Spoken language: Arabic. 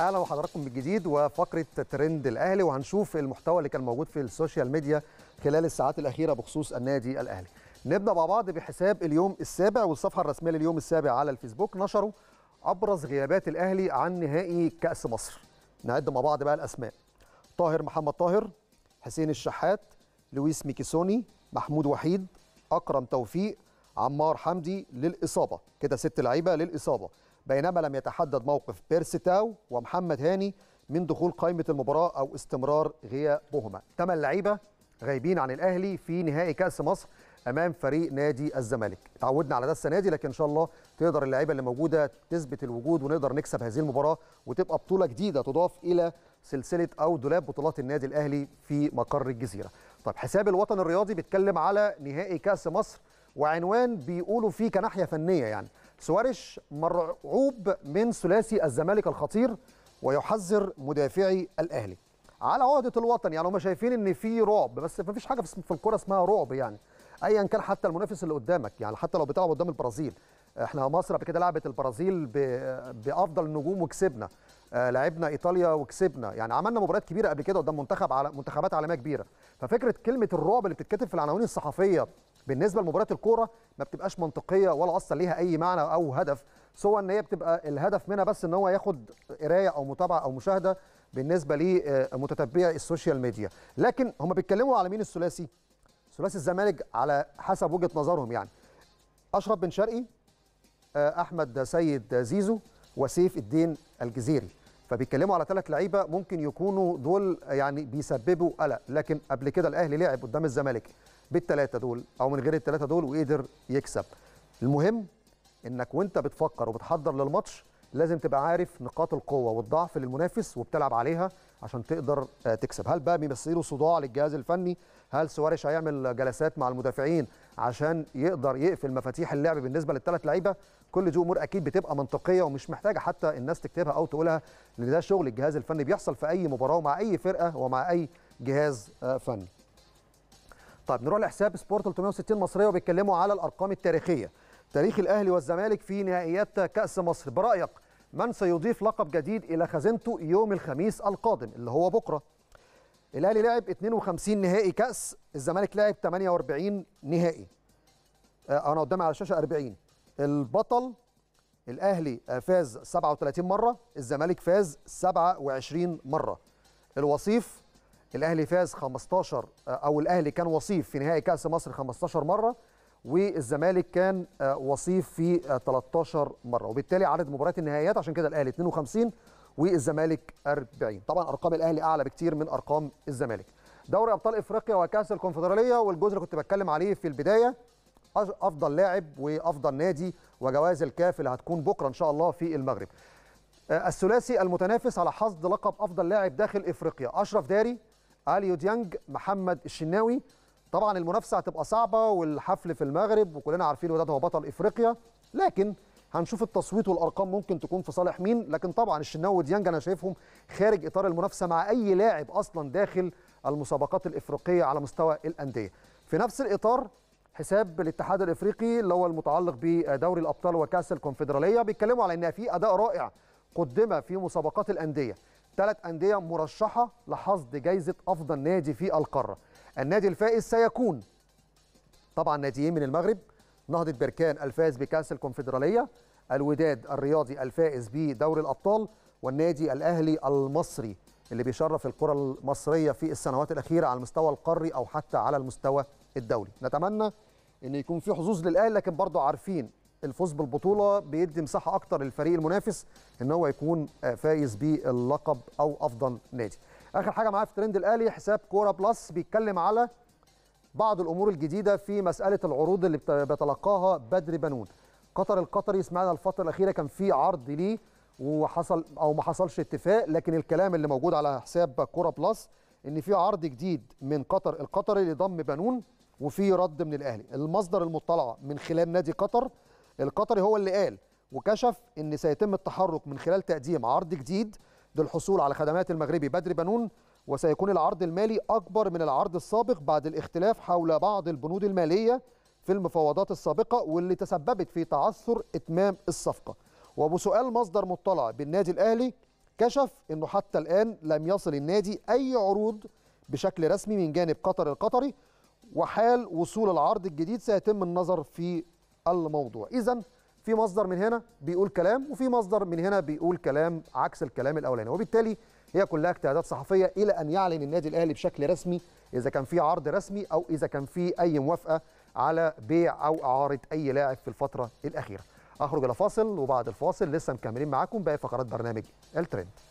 اهلا وحضراتكم من جديد وفقره ترند الاهلي وهنشوف المحتوى اللي كان موجود في السوشيال ميديا خلال الساعات الاخيره بخصوص النادي الاهلي نبدا مع بعض بحساب اليوم السابع والصفحه الرسميه لليوم السابع على الفيسبوك نشروا ابرز غيابات الاهلي عن نهائي كاس مصر نعد مع بعض بقى الاسماء طاهر محمد طاهر حسين الشحات لويس ميكيسوني محمود وحيد اكرم توفيق عمار حمدي للاصابه كده ست لعيبه للاصابه بينما لم يتحدد موقف بيرستاو ومحمد هاني من دخول قائمة المباراة أو استمرار غيابهما ثمان لعيبة غايبين عن الأهلي في نهائي كأس مصر امام فريق نادي الزمالك تعودنا على ده السنه دي لكن ان شاء الله تقدر اللعيبه اللي موجوده تثبت الوجود ونقدر نكسب هذه المباراه وتبقى بطوله جديده تضاف الى سلسله او دولاب بطولات النادي الاهلي في مقر الجزيره طيب حساب الوطن الرياضي بيتكلم على نهائي كاس مصر وعنوان بيقولوا فيه كناحيه فنيه يعني سواريش مرعوب من ثلاثي الزمالك الخطير ويحذر مدافعي الاهلي على عهده الوطن يعني هم شايفين ان في رعب بس ما فيش حاجه في الكوره اسمها رعب يعني ايا كان حتى المنافس اللي قدامك يعني حتى لو بتلعب قدام البرازيل احنا مصر قبل كده لعبت البرازيل بافضل النجوم وكسبنا آه، لعبنا ايطاليا وكسبنا يعني عملنا مباريات كبيره قبل كده قدام منتخب على منتخبات عالميه كبيره ففكره كلمه الرعب اللي بتتكتب في العناوين الصحفيه بالنسبه لمباراه الكوره ما بتبقاش منطقيه ولا اصلا ليها اي معنى او هدف سوى ان هي بتبقى الهدف منها بس ان هو ياخد قرايه او متابعه او مشاهده بالنسبه لمتتبعي آه، السوشيال ميديا لكن هم بيتكلموا على مين الثلاثي ثلاثي الزمالك على حسب وجهه نظرهم يعني اشرف بن شرقي آه، احمد سيد زيزو وسيف الدين الجزيري فبيتكلموا على ثلاث لعيبه ممكن يكونوا دول يعني بيسببوا قلق لكن قبل كده الاهلي لعب قدام الزمالك بالثلاثه دول او من غير الثلاثه دول وقدر يكسب المهم انك وانت بتفكر وبتحضر للماتش لازم تبقى عارف نقاط القوه والضعف للمنافس وبتلعب عليها عشان تقدر آه، تكسب هل بقى بيمثلوا صداع للجهاز الفني هل سواريش هيعمل جلسات مع المدافعين عشان يقدر يقفل مفاتيح اللعب بالنسبه للثلاث لعيبه كل دي امور اكيد بتبقى منطقيه ومش محتاجه حتى الناس تكتبها او تقولها لان ده شغل الجهاز الفني بيحصل في اي مباراه ومع اي فرقه ومع اي جهاز آه، فني طيب نروح لحساب سبورت 360 مصريه وبيتكلموا على الارقام التاريخيه تاريخ الاهلي والزمالك في نهائيات كاس مصر برايك من سيضيف لقب جديد الى خزينته يوم الخميس القادم اللي هو بكره الاهلي لعب 52 نهائي كاس الزمالك لعب 48 نهائي آه، انا قدامي على الشاشه 40 البطل الاهلي فاز 37 مره الزمالك فاز 27 مره الوصيف الاهلي فاز 15 آه، او الاهلي كان وصيف في نهائي كاس مصر 15 مره والزمالك كان آه، وصيف في 13 آه، مره وبالتالي عدد مباريات النهائيات عشان كده الاهلي 52 والزمالك 40 طبعا ارقام الاهلي اعلى بكتير من ارقام الزمالك دوري ابطال افريقيا وكاس الكونفدراليه والجزء اللي كنت بتكلم عليه في البدايه افضل لاعب وافضل نادي وجوائز الكاف اللي هتكون بكره ان شاء الله في المغرب الثلاثي المتنافس على حصد لقب افضل لاعب داخل افريقيا اشرف داري اليو ديانج محمد الشناوي طبعا المنافسه هتبقى صعبه والحفل في المغرب وكلنا عارفين وداد هو بطل افريقيا لكن هنشوف التصويت والارقام ممكن تكون في صالح مين لكن طبعا الشناوي وديانج انا شايفهم خارج اطار المنافسه مع اي لاعب اصلا داخل المسابقات الافريقيه على مستوى الانديه في نفس الاطار حساب الاتحاد الافريقي اللي هو المتعلق بدوري الابطال وكاس الكونفدراليه بيتكلموا على ان في اداء رائع قدم في مسابقات الانديه ثلاث أندية مرشحة لحصد جايزة أفضل نادي في القارة النادي الفائز سيكون طبعا ناديين من المغرب نهضة بركان الفائز بكأس الكونفدرالية الوداد الرياضي الفائز بدوري الأبطال والنادي الأهلي المصري اللي بيشرف الكرة المصرية في السنوات الأخيرة على المستوى القاري أو حتى على المستوى الدولي نتمنى أن يكون في حظوظ للأهلي لكن برضه عارفين الفوز بالبطوله بيدي مساحه اكتر للفريق المنافس ان هو يكون آه، فايز باللقب او افضل نادي اخر حاجه معايا في ترند الاهلي حساب كوره بلس بيتكلم على بعض الامور الجديده في مساله العروض اللي بيتلقاها بدر بنون قطر القطري سمعنا الفتره الاخيره كان في عرض ليه وحصل او ما حصلش اتفاق لكن الكلام اللي موجود على حساب كوره بلس ان في عرض جديد من قطر القطري لضم بنون وفي رد من الاهلي المصدر المطلع من خلال نادي قطر القطري هو اللي قال وكشف ان سيتم التحرك من خلال تقديم عرض جديد للحصول على خدمات المغربي بدر بنون وسيكون العرض المالي اكبر من العرض السابق بعد الاختلاف حول بعض البنود الماليه في المفاوضات السابقه واللي تسببت في تعثر اتمام الصفقه وبسؤال مصدر مطلع بالنادي الاهلي كشف انه حتى الان لم يصل النادي اي عروض بشكل رسمي من جانب قطر القطري وحال وصول العرض الجديد سيتم النظر في الموضوع إذا في مصدر من هنا بيقول كلام وفي مصدر من هنا بيقول كلام عكس الكلام الاولاني وبالتالي هي كلها اجتهادات صحفيه الى ان يعلن النادي الاهلي بشكل رسمي اذا كان في عرض رسمي او اذا كان في اي موافقه على بيع او اعاره اي لاعب في الفتره الاخيره اخرج الى فاصل وبعد الفاصل لسه مكملين معاكم باقي فقرات برنامج الترند